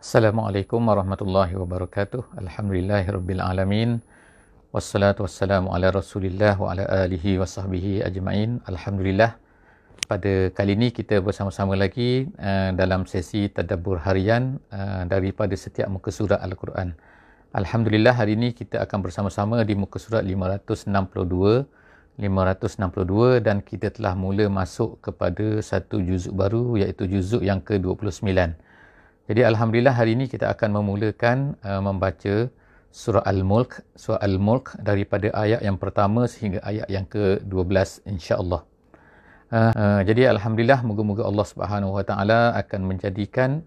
Assalamualaikum warahmatullahi wabarakatuh. Alhamdulillahirabbil alamin. Wassalatu wassalamu ala Rasulillah wa ala alihi washabbihi ajmain. Alhamdulillah. Pada kali ini kita bersama-sama lagi uh, dalam sesi tadabbur harian uh, daripada setiap muka surat Al-Quran. Alhamdulillah hari ini kita akan bersama-sama di muka surat 562. 562 dan kita telah mula masuk kepada satu juzuk baru iaitu juzuk yang ke-29. Jadi alhamdulillah hari ini kita akan memulakan uh, membaca surah Al-Mulk, surah Al-Mulk daripada ayat yang pertama sehingga ayat yang ke-12 insya-Allah. Uh, uh, jadi alhamdulillah moga-moga Allah Subhanahu akan menjadikan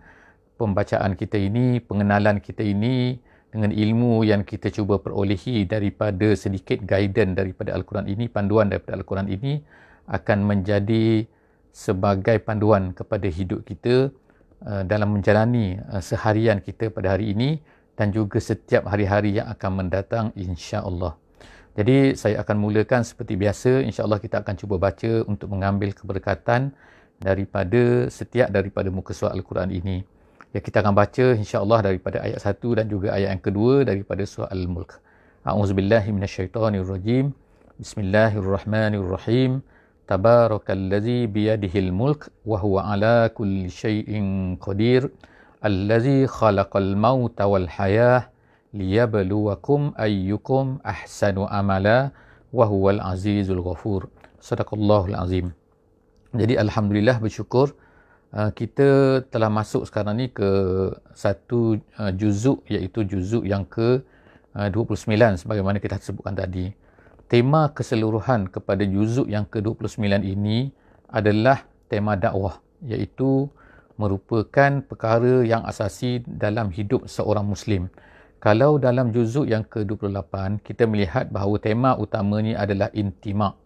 pembacaan kita ini, pengenalan kita ini dengan ilmu yang kita cuba perolehi daripada sedikit guidance daripada Al-Quran ini, panduan daripada Al-Quran ini akan menjadi sebagai panduan kepada hidup kita. Eh, dalam menjalani eh, seharian kita pada hari ini dan juga setiap hari-hari yang akan mendatang insya-Allah. Jadi saya akan mulakan seperti biasa insya-Allah kita akan cuba baca untuk mengambil keberkatan daripada setiap daripada muka surat al-Quran ini. Ya kita akan baca insya-Allah daripada ayat satu dan juga ayat yang kedua daripada surah al-Mulk. A'udzubillahi minasyaitonirrajim. Bismillahirrahmanirrahim. Mulk, تبارك الذي بيده الملك وهو على كل شيء قدير الذي خلق الموت ayyukum ليبلوكم amala, أحسن أملا وهو العزيز ghafur صدق الله العظيم Jadi Alhamdulillah bersyukur uh, kita telah masuk sekarang ni ke satu uh, juzuk iaitu juzuk yang ke 29 uh, sebagaimana kita sebutkan tadi tema keseluruhan kepada juzuk yang ke-29 ini adalah tema dakwah iaitu merupakan perkara yang asasi dalam hidup seorang muslim. Kalau dalam juzuk yang ke-28 kita melihat bahawa tema utamanya adalah intima.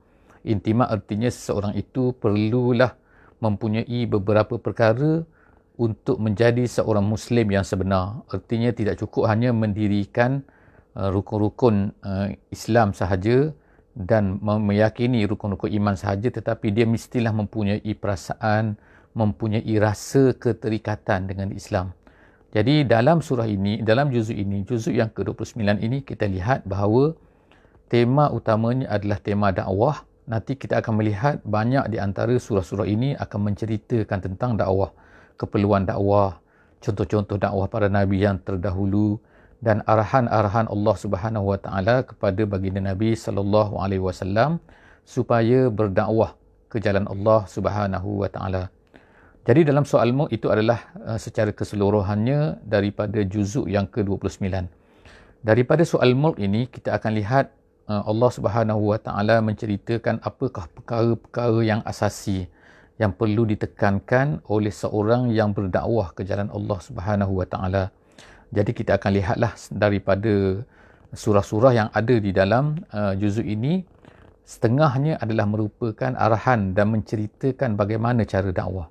Intima artinya seseorang itu perlulah mempunyai beberapa perkara untuk menjadi seorang muslim yang sebenar. Artinya tidak cukup hanya mendirikan uh, rukun-rukun uh, uh, Islam sahaja dan meyakini rukun-rukun iman sahaja tetapi dia mestilah mempunyai perasaan mempunyai rasa keterikatan dengan Islam. Jadi dalam surah ini, dalam juzuk ini, juzuk yang ke-29 ini kita lihat bahawa tema utamanya adalah tema dakwah. Nanti kita akan melihat banyak di antara surah-surah ini akan menceritakan tentang dakwah, keperluan dakwah, contoh-contoh dakwah para nabi yang terdahulu, dan arahan-arahan Allah Subhanahu Wa Taala kepada baginda Nabi Sallallahu Alaihi Wasallam supaya berdakwah ke jalan Allah Subhanahu Wa Taala. Jadi dalam soalmu itu adalah uh, secara keseluruhannya daripada juzuk yang ke-29. Daripada soal mulk ini kita akan lihat uh, Allah Subhanahu Wa Taala menceritakan apakah perkara-perkara yang asasi yang perlu ditekankan oleh seorang yang berdakwah ke jalan Allah Subhanahu Wa Taala. Jadi kita akan lihatlah daripada surah-surah yang ada di dalam uh, juzuk ini setengahnya adalah merupakan arahan dan menceritakan bagaimana cara dakwah.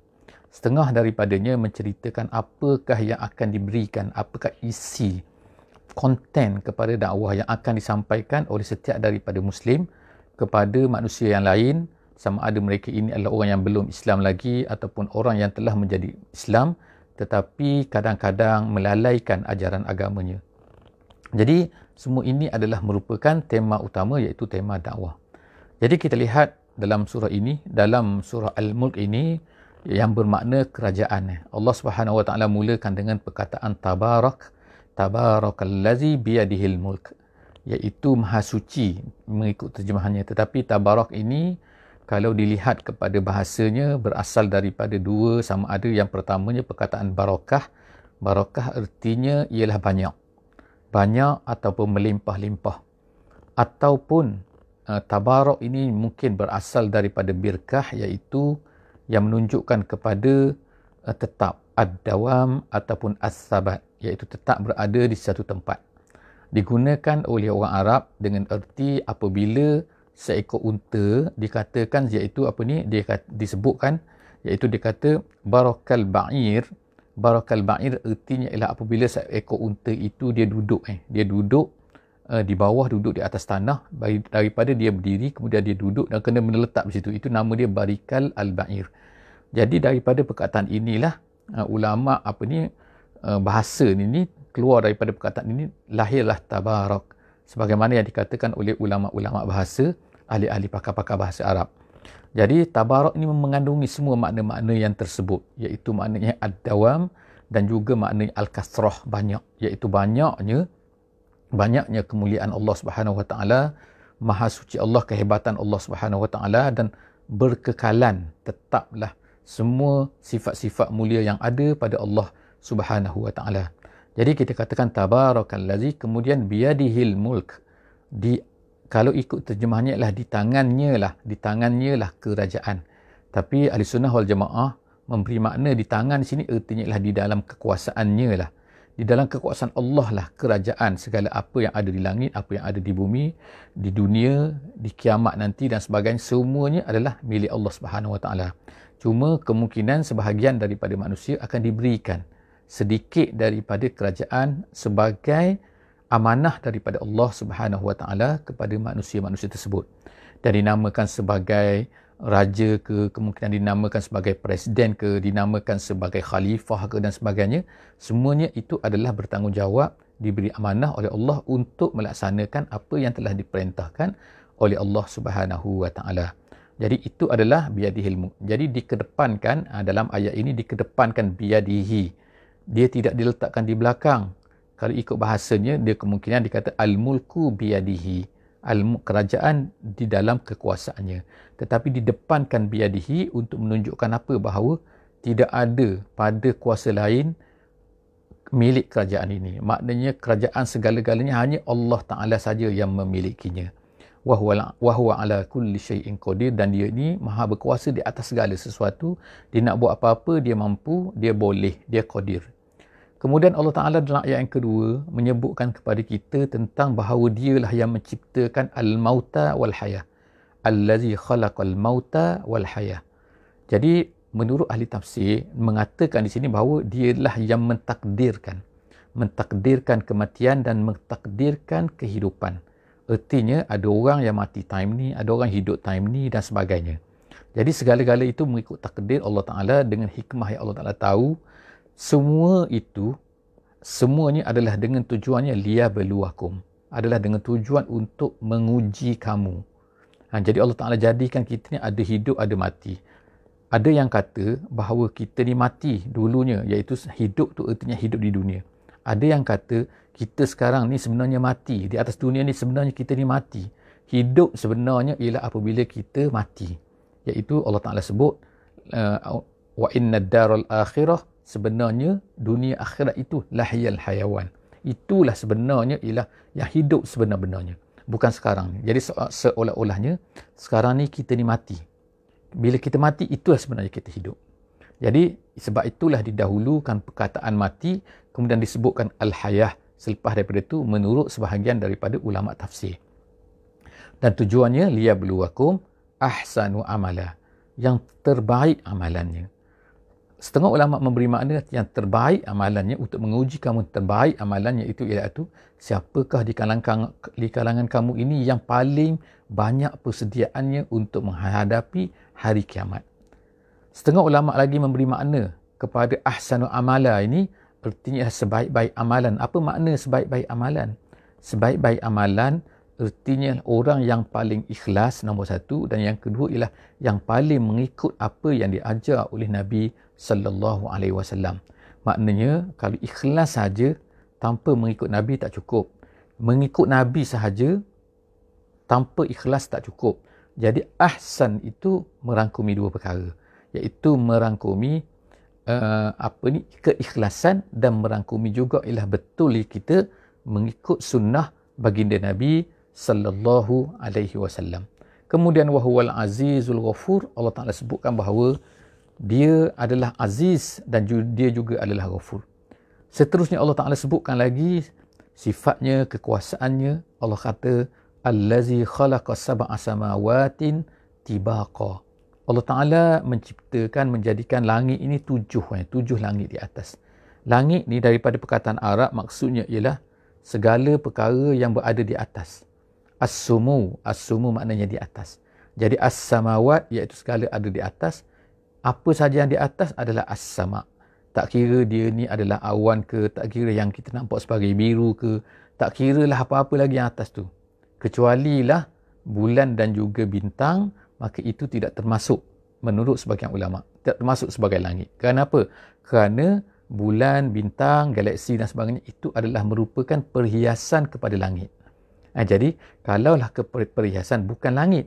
Setengah daripadanya menceritakan apakah yang akan diberikan, apakah isi konten kepada dakwah yang akan disampaikan oleh setiap daripada muslim kepada manusia yang lain sama ada mereka ini adalah orang yang belum Islam lagi ataupun orang yang telah menjadi Islam tetapi kadang-kadang melalaikan ajaran agamanya. Jadi semua ini adalah merupakan tema utama iaitu tema dakwah. Jadi kita lihat dalam surah ini, dalam surah Al-Mulk ini yang bermakna kerajaan. Allah Subhanahu Wa Taala mulakan dengan perkataan tabarak tabarakallazi biyadihil mulk iaitu maha suci mengikut terjemahannya tetapi tabarak ini kalau dilihat kepada bahasanya berasal daripada dua sama ada yang pertamanya perkataan barakah barakah artinya ialah banyak banyak ataupun melimpah-limpah ataupun uh, tabarok ini mungkin berasal daripada birkah iaitu yang menunjukkan kepada uh, tetap ad-dawam ataupun as-sabat iaitu tetap berada di satu tempat digunakan oleh orang Arab dengan erti apabila seekor unta dikatakan iaitu apa ni dia disebutkan iaitu dia kata barakal ba'ir barakal ba'ir ertinya ialah apabila seekor unta itu dia duduk eh dia duduk uh, di bawah duduk di atas tanah daripada dia berdiri kemudian dia duduk dan kena meletak di situ itu nama dia barikal al ba'ir jadi daripada perkataan inilah uh, ulama apa ni uh, bahasa ni ni keluar daripada perkataan ini lahirlah tabarak sebagaimana yang dikatakan oleh ulama-ulama bahasa ahli-ahli pakar-pakar bahasa Arab. Jadi tabarok ini mengandungi semua makna-makna yang tersebut iaitu maknanya ad-dawam dan juga makna al-kasrah banyak iaitu banyaknya banyaknya kemuliaan Allah Subhanahu Wa Taala, maha suci Allah, kehebatan Allah Subhanahu Wa Taala dan berkekalan tetaplah semua sifat-sifat mulia yang ada pada Allah Subhanahu Wa Taala. Jadi kita katakan tabarakallazi kemudian biyadihil mulk di kalau ikut terjemahnya lah di tangannya lah, di tangannya lah kerajaan. Tapi ahli sunnah wal jamaah memberi makna di tangan sini ertinya lah di dalam kekuasaannya lah. Di dalam kekuasaan Allah lah kerajaan segala apa yang ada di langit, apa yang ada di bumi, di dunia, di kiamat nanti dan sebagainya semuanya adalah milik Allah Subhanahu Wa Taala. Cuma kemungkinan sebahagian daripada manusia akan diberikan sedikit daripada kerajaan sebagai amanah daripada Allah Subhanahu Wa Taala kepada manusia-manusia tersebut. Dan dinamakan sebagai raja ke, kemungkinan dinamakan sebagai presiden ke, dinamakan sebagai khalifah ke dan sebagainya, semuanya itu adalah bertanggungjawab diberi amanah oleh Allah untuk melaksanakan apa yang telah diperintahkan oleh Allah Subhanahu Wa Taala. Jadi itu adalah biadihil mu. Jadi dikedepankan ah, dalam ayat ini dikedepankan biadihi. Dia tidak diletakkan di belakang kalau ikut bahasanya dia kemungkinan dikata al mulku biyadihi al kerajaan di dalam kekuasaannya tetapi didepankan biyadihi untuk menunjukkan apa bahawa tidak ada pada kuasa lain milik kerajaan ini maknanya kerajaan segala-galanya hanya Allah Taala saja yang memilikinya wa huwa ala kulli syai'in qadir dan dia ni maha berkuasa di atas segala sesuatu dia nak buat apa-apa dia mampu dia boleh dia qadir Kemudian Allah Ta'ala dalam ayat yang kedua menyebutkan kepada kita tentang bahawa dialah yang menciptakan al-mauta wal-hayah. Al-lazi al mauta wal-hayah. Jadi menurut ahli tafsir mengatakan di sini bahawa dialah yang mentakdirkan. Mentakdirkan kematian dan mentakdirkan kehidupan. Ertinya ada orang yang mati time ni, ada orang hidup time ni dan sebagainya. Jadi segala-gala itu mengikut takdir Allah Ta'ala dengan hikmah yang Allah Ta'ala tahu semua itu semuanya adalah dengan tujuannya liya beluakum adalah dengan tujuan untuk menguji kamu ha, jadi Allah Ta'ala jadikan kita ni ada hidup ada mati ada yang kata bahawa kita ni mati dulunya iaitu hidup tu artinya hidup di dunia ada yang kata kita sekarang ni sebenarnya mati di atas dunia ni sebenarnya kita ni mati hidup sebenarnya ialah apabila kita mati iaitu Allah Ta'ala sebut uh, wa inna daral akhirah sebenarnya dunia akhirat itu lahiyal hayawan. Itulah sebenarnya ialah yang hidup sebenar-benarnya. Bukan sekarang. Jadi seolah-olahnya sekarang ni kita ni mati. Bila kita mati, itulah sebenarnya kita hidup. Jadi sebab itulah didahulukan perkataan mati kemudian disebutkan al-hayah selepas daripada itu menurut sebahagian daripada ulama tafsir. Dan tujuannya liya bluwakum ahsanu amala yang terbaik amalannya. Setengah ulama memberi makna yang terbaik amalannya untuk menguji kamu terbaik amalannya itu ialah itu siapakah di kalangan di kalangan kamu ini yang paling banyak persediaannya untuk menghadapi hari kiamat. Setengah ulama lagi memberi makna kepada ahsanu amala ini artinya sebaik-baik amalan. Apa makna sebaik-baik amalan? Sebaik-baik amalan artinya orang yang paling ikhlas nombor satu dan yang kedua ialah yang paling mengikut apa yang diajar oleh Nabi sallallahu alaihi wasallam. Maknanya kalau ikhlas saja tanpa mengikut nabi tak cukup. Mengikut nabi sahaja tanpa ikhlas tak cukup. Jadi ahsan itu merangkumi dua perkara iaitu merangkumi uh, apa ni keikhlasan dan merangkumi juga ialah betul kita mengikut sunnah baginda Nabi sallallahu alaihi wasallam. Kemudian wahual azizul ghafur Allah Taala sebutkan bahawa dia adalah aziz dan dia juga adalah ghafur seterusnya Allah Taala sebutkan lagi sifatnya kekuasaannya Allah kata allazi khalaqa sab'a samawatin tibaqa Allah Taala menciptakan menjadikan langit ini tujuh eh, tujuh langit di atas langit ni daripada perkataan Arab maksudnya ialah segala perkara yang berada di atas as-sumu as-sumu maknanya di atas jadi as-samawat iaitu segala ada di atas apa sahaja yang di atas adalah as-sama. Tak kira dia ni adalah awan ke, tak kira yang kita nampak sebagai biru ke, tak kira lah apa-apa lagi yang atas tu. kecuali lah bulan dan juga bintang, maka itu tidak termasuk menurut sebagian ulama. Tidak termasuk sebagai langit. Kenapa? Kerana bulan, bintang, galaksi dan sebagainya itu adalah merupakan perhiasan kepada langit. Ha, jadi, kalaulah keperhiasan bukan langit.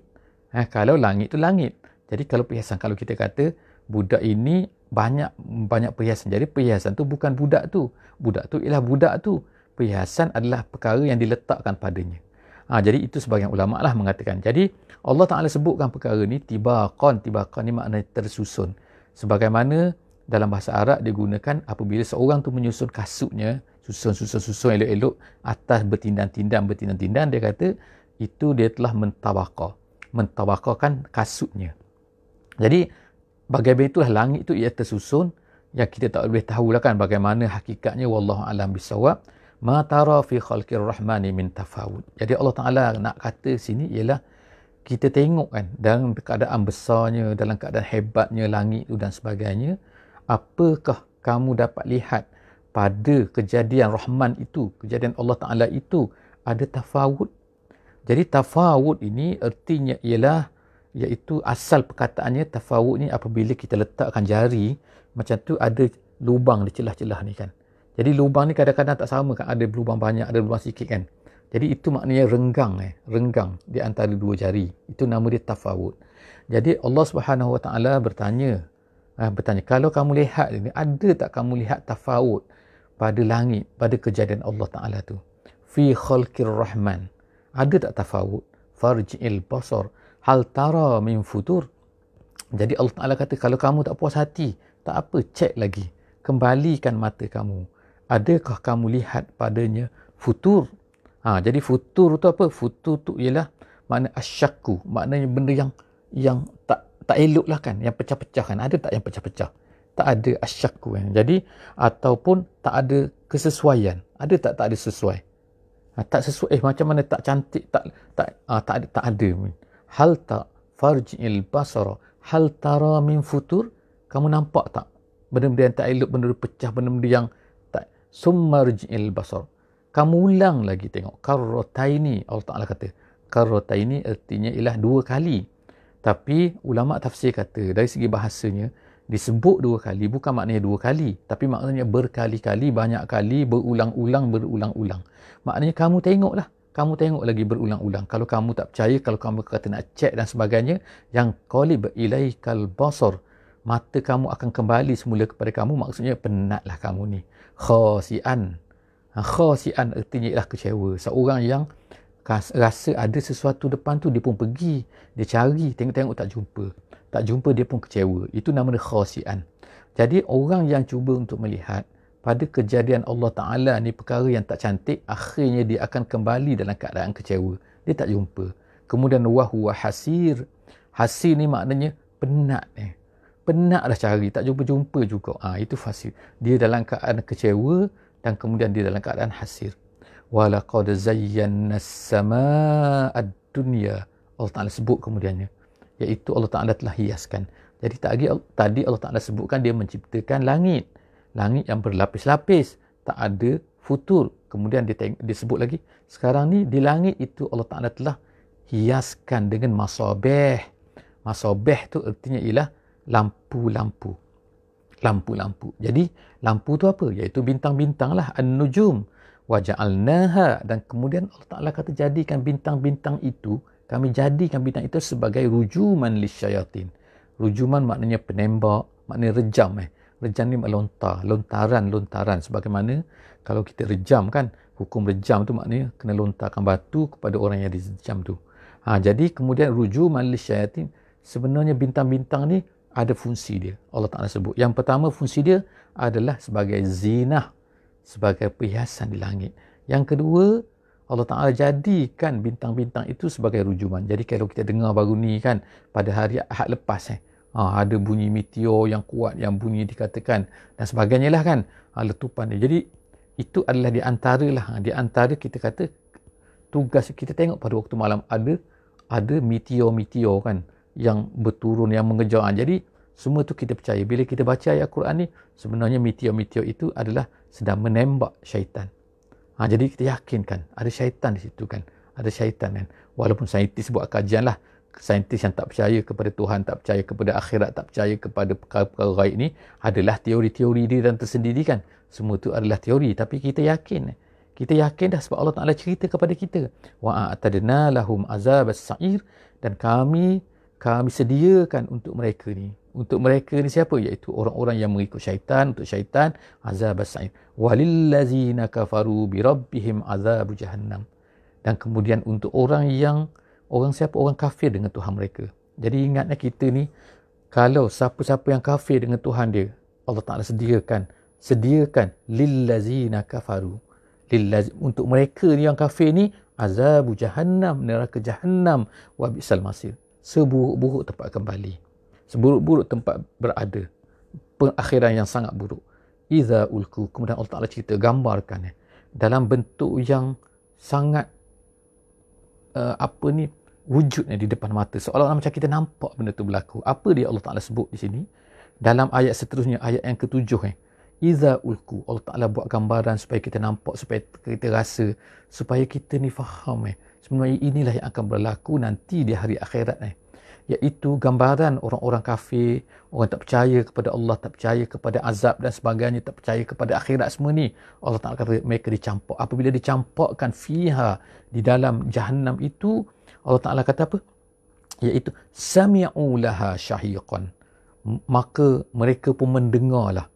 Ha, kalau langit itu langit. Jadi, kalau perhiasan, kalau kita kata budak ini banyak banyak perhiasan. Jadi perhiasan tu bukan budak tu. Budak tu ialah budak tu. Perhiasan adalah perkara yang diletakkan padanya. Ha, jadi itu sebagian ulama lah mengatakan. Jadi Allah Ta'ala sebutkan perkara ni tibaqan. Tibaqan ni maknanya tersusun. Sebagaimana dalam bahasa Arab digunakan apabila seorang tu menyusun kasutnya, susun-susun-susun elok-elok atas bertindang-tindang, bertindang-tindang, dia kata itu dia telah mentabakar. Mentabakarkan kasutnya. Jadi bagaimana itulah langit itu ia tersusun yang kita tak boleh tahu lah kan bagaimana hakikatnya wallahu alam bisawab ma tara fi khalqir rahmani min tafawud jadi Allah Taala nak kata sini ialah kita tengok kan dalam keadaan besarnya dalam keadaan hebatnya langit itu dan sebagainya apakah kamu dapat lihat pada kejadian rahman itu kejadian Allah Taala itu ada tafawud jadi tafawud ini ertinya ialah iaitu asal perkataannya tafawut ni apabila kita letakkan jari macam tu ada lubang di celah-celah ni kan. Jadi lubang ni kadang-kadang tak sama kan ada lubang banyak ada lubang sikit kan. Jadi itu maknanya renggang eh renggang di antara dua jari. Itu nama dia tafawut. Jadi Allah Subhanahu Wa Taala bertanya eh, bertanya kalau kamu lihat ni ada tak kamu lihat tafawut pada langit pada kejadian Allah Taala tu fi khalqir rahman ada tak tafawut farjil basar hal tara min futur. Jadi Allah Taala kata kalau kamu tak puas hati, tak apa, cek lagi. Kembalikan mata kamu. Adakah kamu lihat padanya futur? Ha, jadi futur tu apa? Futur tu ialah makna asyakku. Maknanya benda yang yang tak tak elok lah kan. Yang pecah-pecah kan. Ada tak yang pecah-pecah? Tak ada asyakku kan. Jadi ataupun tak ada kesesuaian. Ada tak tak ada sesuai? Ha, tak sesuai. Eh, macam mana tak cantik? Tak tak ha, tak ada. Tak ada hal ta farjil basara hal tara min futur kamu nampak tak benda-benda yang tak elok benda-benda pecah benda-benda yang tak summarjil basar kamu ulang lagi tengok karrataini Allah Taala kata karrataini artinya ialah dua kali tapi ulama tafsir kata dari segi bahasanya disebut dua kali bukan maknanya dua kali tapi maknanya berkali-kali banyak kali berulang-ulang berulang-ulang maknanya kamu tengoklah kamu tengok lagi berulang-ulang. Kalau kamu tak percaya, kalau kamu kata nak cek dan sebagainya, yang qalib ilaikal basar, mata kamu akan kembali semula kepada kamu, maksudnya penatlah kamu ni. Khosian. Ha, khosian artinya ialah kecewa. Seorang yang rasa ada sesuatu depan tu, dia pun pergi. Dia cari, tengok-tengok tak jumpa. Tak jumpa, dia pun kecewa. Itu nama dia khosian. Jadi, orang yang cuba untuk melihat, pada kejadian Allah Ta'ala ni perkara yang tak cantik akhirnya dia akan kembali dalam keadaan kecewa dia tak jumpa kemudian wahu hasir hasir ni maknanya penat eh. penat dah cari tak jumpa-jumpa juga ha, itu fasir dia dalam keadaan kecewa dan kemudian dia dalam keadaan hasir walaqad zayyanna sama'ad dunia Allah Ta'ala sebut kemudiannya iaitu Allah Ta'ala telah hiaskan jadi tadi Allah Ta'ala sebutkan dia menciptakan langit langit yang berlapis-lapis tak ada futur kemudian disebut lagi sekarang ni di langit itu Allah Taala telah hiaskan dengan masabih masabih tu artinya ialah lampu-lampu lampu-lampu jadi lampu tu apa iaitu bintang-bintang lah an-nujum wa ja'alnaha dan kemudian Allah Taala kata jadikan bintang-bintang itu kami jadikan bintang itu sebagai rujuman lisyayatin rujuman maknanya penembak maknanya rejam eh Rejam rejanim lontar, lontaran, lontaran. Sebagaimana kalau kita rejam kan, hukum rejam tu maknanya kena lontarkan batu kepada orang yang rejam tu. Ha, jadi kemudian ruju malis syaitin, sebenarnya bintang-bintang ni ada fungsi dia. Allah Ta'ala sebut. Yang pertama fungsi dia adalah sebagai zinah, sebagai perhiasan di langit. Yang kedua, Allah Ta'ala jadikan bintang-bintang itu sebagai rujuman. Jadi kalau kita dengar baru ni kan, pada hari Ahad lepas eh, ha, ada bunyi meteor yang kuat yang bunyi dikatakan dan sebagainya lah kan ha, letupan dia jadi itu adalah di antara lah ha, di antara kita kata tugas kita tengok pada waktu malam ada ada meteor-meteor kan yang berturun yang mengejar ha, jadi semua tu kita percaya bila kita baca ayat Quran ni sebenarnya meteor-meteor itu adalah sedang menembak syaitan ha, jadi kita yakinkan ada syaitan di situ kan ada syaitan kan walaupun saintis buat kajian lah saintis yang tak percaya kepada Tuhan, tak percaya kepada akhirat, tak percaya kepada perkara-perkara gaib ni adalah teori-teori dia dan tersendiri kan. Semua tu adalah teori tapi kita yakin. Kita yakin dah sebab Allah Taala cerita kepada kita. Wa atadna lahum azabas sa'ir dan kami kami sediakan untuk mereka ni. Untuk mereka ni siapa? Iaitu orang-orang yang mengikut syaitan, untuk syaitan azabas sa'ir. Walillazina kafaru bi rabbihim azabu jahannam. Dan kemudian untuk orang yang orang siapa orang kafir dengan Tuhan mereka. Jadi ingatlah kita ni kalau siapa-siapa yang kafir dengan Tuhan dia, Allah Taala sediakan sediakan lillazina kafaru. Lillazi untuk mereka ni yang kafir ni azabu jahannam neraka jahannam wa bisal masir. Seburuk-buruk tempat kembali. Seburuk-buruk tempat berada. Pengakhiran yang sangat buruk. Iza ulku. Kemudian Allah Ta'ala cerita gambarkan. Eh. Dalam bentuk yang sangat uh, apa ni wujudnya di depan mata. Seolah-olah macam kita nampak benda tu berlaku. Apa dia Allah Ta'ala sebut di sini? Dalam ayat seterusnya, ayat yang ketujuh. Eh. Iza ulku. Allah Ta'ala buat gambaran supaya kita nampak, supaya kita rasa, supaya kita ni faham. Eh. Sebenarnya inilah yang akan berlaku nanti di hari akhirat. Eh. Iaitu gambaran orang-orang kafir, orang tak percaya kepada Allah, tak percaya kepada azab dan sebagainya, tak percaya kepada akhirat semua ni. Allah Ta'ala kata mereka dicampak. Apabila dicampakkan fiha di dalam jahannam itu, Allah Ta'ala kata apa? Iaitu, Sami'u laha syahiqan. Maka mereka pun mendengarlah.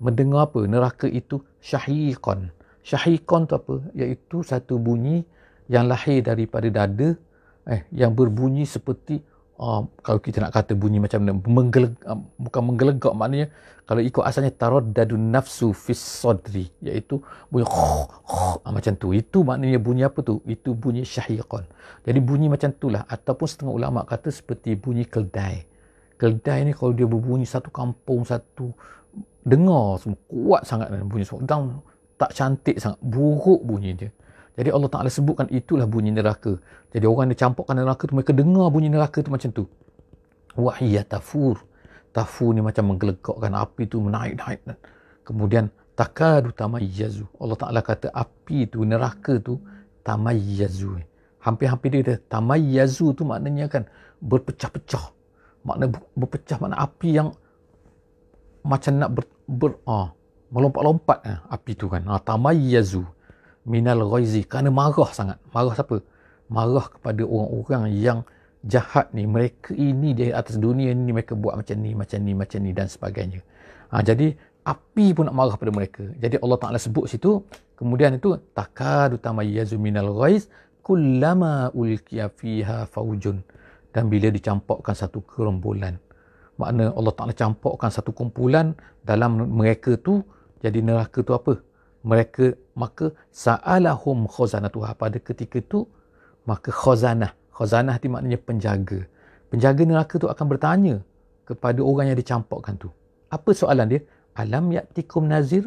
Mendengar apa? Neraka itu syahiqan. Syahiqan tu apa? Iaitu satu bunyi yang lahir daripada dada eh yang berbunyi seperti uh, kalau kita nak kata bunyi macam mana, menggeleg, uh, ah, bukan menggelegak maknanya, kalau ikut asalnya tarot dadu nafsu fisodri, iaitu bunyi khuh, khuh, uh, ah, macam tu. Itu maknanya bunyi apa tu? Itu bunyi syahiqan. Jadi bunyi macam tu lah. Ataupun setengah ulama kata seperti bunyi keldai. Keldai ni kalau dia berbunyi satu kampung, satu dengar semua kuat sangat bunyi semua. Dan tak cantik sangat, buruk bunyi dia. Jadi Allah Ta'ala sebutkan itulah bunyi neraka. Jadi orang yang campurkan neraka tu, mereka dengar bunyi neraka tu macam tu. Wahiyah tafur. Tafur ni macam menggelegakkan api tu, menaik-naik. Kemudian, takadu tamayyazu. Allah Ta'ala kata, api tu, neraka tu, tamayyazu. Hampir-hampir dia, dia tamayyazu tu maknanya kan, berpecah-pecah. Makna berpecah, makna api yang macam nak ber, ber ah, melompat-lompat eh, api tu kan. Ah, tamayyazu minal ghaizi kerana marah sangat marah siapa marah kepada orang-orang yang jahat ni mereka ini di atas dunia ni mereka buat macam ni macam ni macam ni dan sebagainya ha, jadi api pun nak marah pada mereka jadi Allah Taala sebut situ kemudian itu takad utama yazu minal ghaiz kullama ulqiya fiha faujun dan bila dicampakkan satu kerombolan makna Allah Taala campakkan satu kumpulan dalam mereka tu jadi neraka tu apa mereka maka sa'alahum khazanatuha pada ketika itu maka khazanah khazanah itu maknanya penjaga penjaga neraka itu akan bertanya kepada orang yang dicampakkan tu apa soalan dia alam yatikum nazir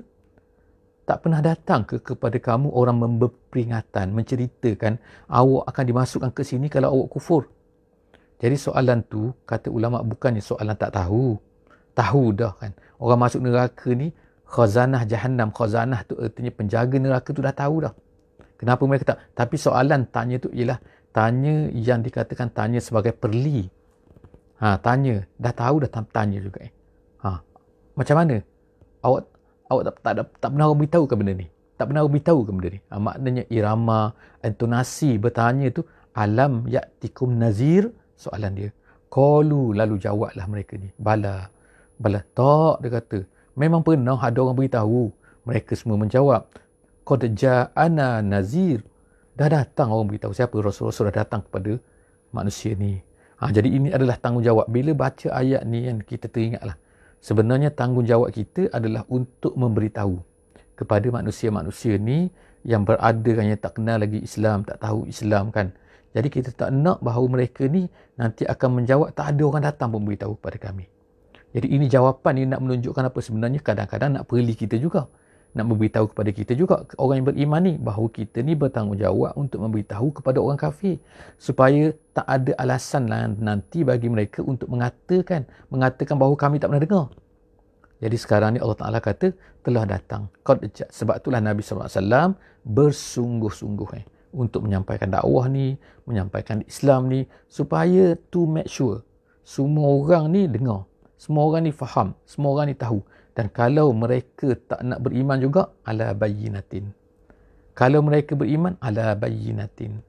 tak pernah datang ke kepada kamu orang memberingatan menceritakan awak akan dimasukkan ke sini kalau awak kufur jadi soalan tu kata ulama bukannya soalan tak tahu tahu dah kan orang masuk neraka ni khazanah jahannam khazanah tu artinya penjaga neraka tu dah tahu dah kenapa mereka tak tapi soalan tanya tu ialah tanya yang dikatakan tanya sebagai perli ha tanya dah tahu dah tanya juga eh ha macam mana awak awak tak tak, tak, tak pernah orang beritahu ke benda ni tak pernah orang beritahu ke benda ni ha, maknanya irama intonasi bertanya tu alam yatikum nazir soalan dia Kalu lalu jawablah mereka ni bala bala tak dia kata Memang pernah ada orang beritahu. Mereka semua menjawab, kodja ana nazir. Dah datang orang beritahu siapa Rasulullah sudah datang kepada manusia ni. Ha, jadi ini adalah tanggungjawab. Bila baca ayat ni yang kita teringatlah. Sebenarnya tanggungjawab kita adalah untuk memberitahu kepada manusia-manusia ni yang berada kan yang tak kenal lagi Islam, tak tahu Islam kan. Jadi kita tak nak bahawa mereka ni nanti akan menjawab tak ada orang datang pun beritahu kepada kami. Jadi ini jawapan ini nak menunjukkan apa sebenarnya kadang-kadang nak perli kita juga. Nak memberitahu kepada kita juga orang yang beriman ni bahawa kita ni bertanggungjawab untuk memberitahu kepada orang kafir. Supaya tak ada alasan lah nanti bagi mereka untuk mengatakan, mengatakan bahawa kami tak pernah dengar. Jadi sekarang ni Allah Ta'ala kata telah datang. Sebab itulah Nabi SAW bersungguh-sungguh eh, untuk menyampaikan dakwah ni, menyampaikan Islam ni supaya to make sure semua orang ni dengar semua orang ni faham, semua orang ni tahu. Dan kalau mereka tak nak beriman juga, ala natin. Kalau mereka beriman, ala bayinatin.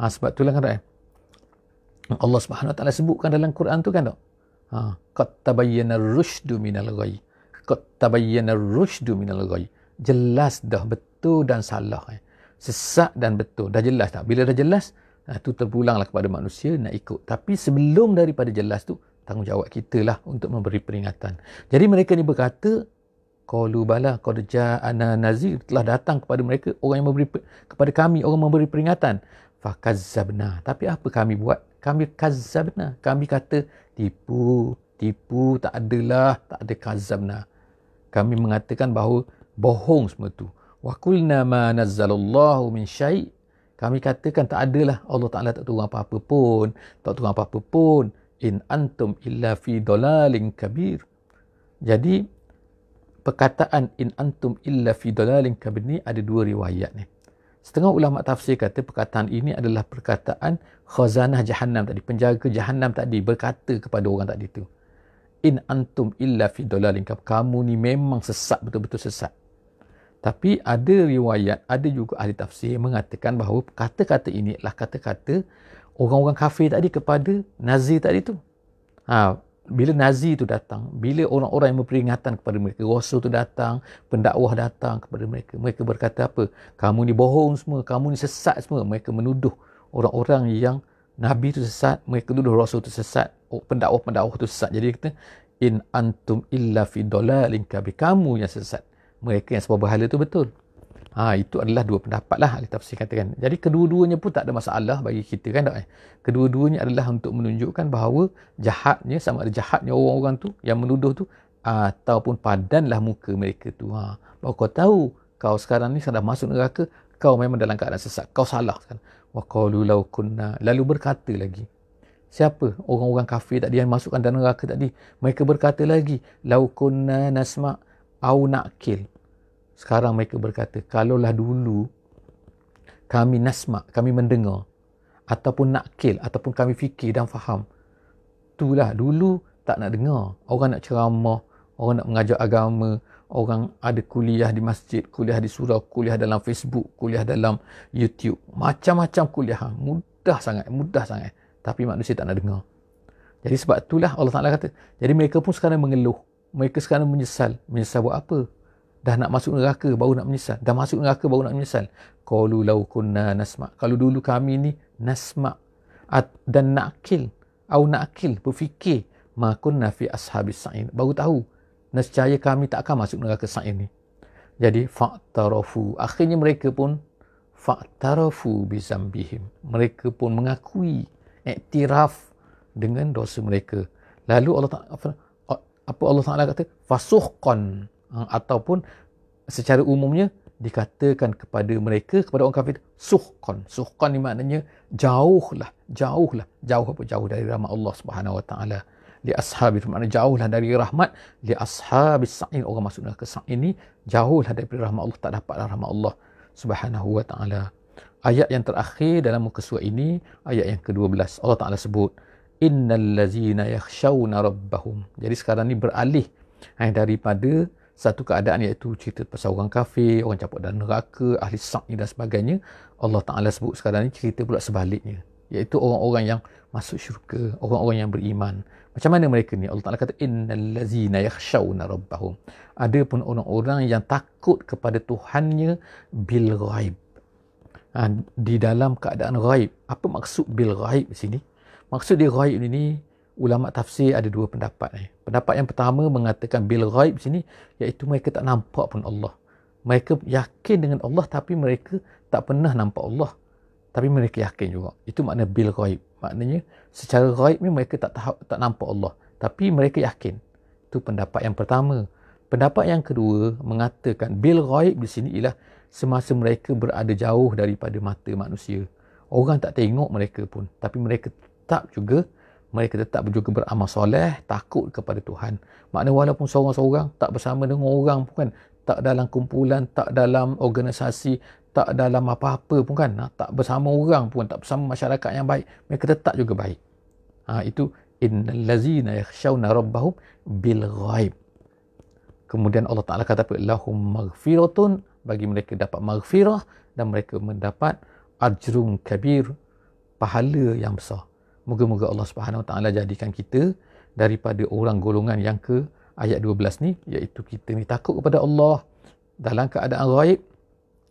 Ha, sebab itulah kan, Rakyat. Allah Subhanahu sebutkan dalam Quran tu kan tak? Ha, qad tabayyana ar-rusydu minal ghayy. Qad tabayyana ar-rusydu minal ghayy. Jelas dah betul dan salah eh. Sesak dan betul. Dah jelas tak? Bila dah jelas, ha, tu terpulanglah kepada manusia nak ikut. Tapi sebelum daripada jelas tu, tanggungjawab kita lah untuk memberi peringatan. Jadi mereka ni berkata, Qalu bala qadja ana nazir telah datang kepada mereka orang yang memberi kepada kami orang memberi peringatan. Fakazzabna. Tapi apa kami buat? Kami kazzabna. Kami kata tipu, tipu tak adalah, tak ada kazzabna. Kami mengatakan bahawa bohong semua tu. Wa qulna ma nazzalallahu min syai' Kami katakan tak adalah Allah Ta'ala tak turun apa-apa pun. Tak turun apa-apa pun in antum illa fi dolalin kabir. Jadi, perkataan in antum illa fi dolalin kabir ni ada dua riwayat ni. Setengah ulama tafsir kata perkataan ini adalah perkataan khazanah jahannam tadi, penjaga jahannam tadi berkata kepada orang tadi tu. In antum illa fi dolalin kabir. Kamu ni memang sesat, betul-betul sesat. Tapi ada riwayat, ada juga ahli tafsir mengatakan bahawa kata-kata ini adalah kata-kata orang-orang kafir tadi kepada Nazi tadi tu. Ha, bila Nazi tu datang, bila orang-orang yang memperingatan kepada mereka, Rasul tu datang, pendakwah datang kepada mereka, mereka berkata apa? Kamu ni bohong semua, kamu ni sesat semua. Mereka menuduh orang-orang yang Nabi tu sesat, mereka tuduh Rasul tu sesat, oh, pendakwah-pendakwah tu sesat. Jadi kita, in antum illa fi dolalin kabir. Kamu yang sesat. Mereka yang sebab berhala tu betul. Ha, itu adalah dua pendapat lah ahli tafsir katakan. Jadi kedua-duanya pun tak ada masalah bagi kita kan tak? Eh? Kedua-duanya adalah untuk menunjukkan bahawa jahatnya sama ada jahatnya orang-orang tu yang menuduh tu ataupun padanlah muka mereka tu. Ha, bahawa kau tahu kau sekarang ni sedang masuk neraka kau memang dalam keadaan sesat. Kau salah kan. Wa qalu law kunna lalu berkata lagi. Siapa orang-orang kafir tadi yang masukkan dalam neraka tadi? Mereka berkata lagi, "Lau kunna nasma' au naqil." Sekarang mereka berkata, kalaulah dulu kami nasmak, kami mendengar ataupun nakil ataupun kami fikir dan faham. Itulah dulu tak nak dengar. Orang nak ceramah, orang nak mengajar agama, orang ada kuliah di masjid, kuliah di surau, kuliah dalam Facebook, kuliah dalam YouTube. Macam-macam kuliah. Ha, mudah sangat, mudah sangat. Tapi manusia tak nak dengar. Jadi sebab itulah Allah Ta'ala kata. Jadi mereka pun sekarang mengeluh. Mereka sekarang menyesal. Menyesal buat apa? dah nak masuk neraka baru nak menyesal dah masuk neraka baru nak menyesal qalu law kunna nasma kalau dulu kami ni nasma dan nakil au nakil berfikir ma kunna fi ashabis sa'in baru tahu nescaya kami tak akan masuk neraka sa'in ni jadi fa'tarafu akhirnya mereka pun fa'tarafu bi zambihim mereka pun mengakui iktiraf dengan dosa mereka lalu Allah apa Allah Ta'ala kata fasuhqan Hmm, ataupun secara umumnya dikatakan kepada mereka kepada orang kafir suhkon, suhkon ni maknanya jauhlah jauhlah jauh apa jauh dari rahmat Allah Subhanahu wa taala li ashabi maknanya jauhlah dari rahmat li ashabis sa'in orang masuk ke sa'in ni jauhlah dari rahmat Allah tak dapatlah rahmat Allah Subhanahu wa taala ayat yang terakhir dalam muka surat ini ayat yang ke-12 Allah taala sebut innal ladzina yakhshawna rabbahum jadi sekarang ni beralih eh, daripada satu keadaan iaitu cerita pasal orang kafir, orang campur dan neraka, ahli ni dan sebagainya. Allah Ta'ala sebut sekarang ni cerita pula sebaliknya. Iaitu orang-orang yang masuk syurga, orang-orang yang beriman. Macam mana mereka ni? Allah Ta'ala kata, Innal lazina yakhshawna rabbahum. Ada pun orang-orang yang takut kepada Tuhannya bil ghaib. Ha, di dalam keadaan ghaib. Apa maksud bil ghaib di sini? Maksud dia ghaib ni, ulama tafsir ada dua pendapat ni. Pendapat yang pertama mengatakan bil ghaib sini iaitu mereka tak nampak pun Allah. Mereka yakin dengan Allah tapi mereka tak pernah nampak Allah. Tapi mereka yakin juga. Itu makna bil ghaib. Maknanya secara ghaib ni mereka tak tahu, tak nampak Allah tapi mereka yakin. Itu pendapat yang pertama. Pendapat yang kedua mengatakan bil ghaib di sini ialah semasa mereka berada jauh daripada mata manusia. Orang tak tengok mereka pun tapi mereka tetap juga mereka tetap juga beramal soleh, takut kepada Tuhan. Makna walaupun seorang-seorang tak bersama dengan orang pun kan, tak dalam kumpulan, tak dalam organisasi, tak dalam apa-apa pun kan, ha, tak bersama orang pun, tak bersama masyarakat yang baik, mereka tetap juga baik. Ha, itu innal lazina yakhshawna rabbahum bil ghaib. Kemudian Allah Taala kata apa? Lahum maghfiratun bagi mereka dapat maghfirah dan mereka mendapat ajrun kabir pahala yang besar moga-moga Allah Subhanahu Wa Taala jadikan kita daripada orang golongan yang ke ayat 12 ni iaitu kita ni takut kepada Allah dalam keadaan ghaib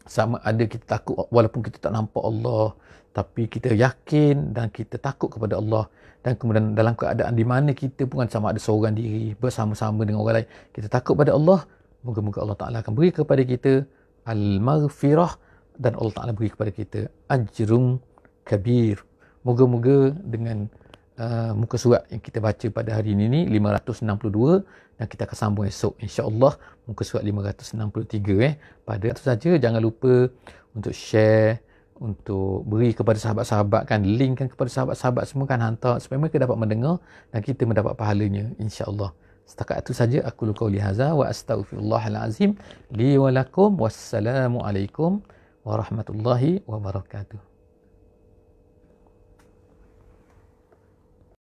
sama ada kita takut walaupun kita tak nampak Allah tapi kita yakin dan kita takut kepada Allah dan kemudian dalam keadaan di mana kita pun kan sama ada seorang diri bersama-sama dengan orang lain kita takut kepada Allah moga-moga Allah Taala akan beri kepada kita al-maghfirah dan Allah Taala beri kepada kita ajrun kabir Moga-moga dengan uh, muka surat yang kita baca pada hari ini ni 562 dan kita akan sambung esok insya-Allah muka surat 563 eh. Pada itu saja jangan lupa untuk share untuk beri kepada sahabat-sahabat kan linkkan kepada sahabat-sahabat semua kan hantar supaya mereka dapat mendengar dan kita mendapat pahalanya insya-Allah. Setakat itu saja aku lukau li haza wa astaghfirullahalazim li wa lakum wassalamu alaikum warahmatullahi wabarakatuh.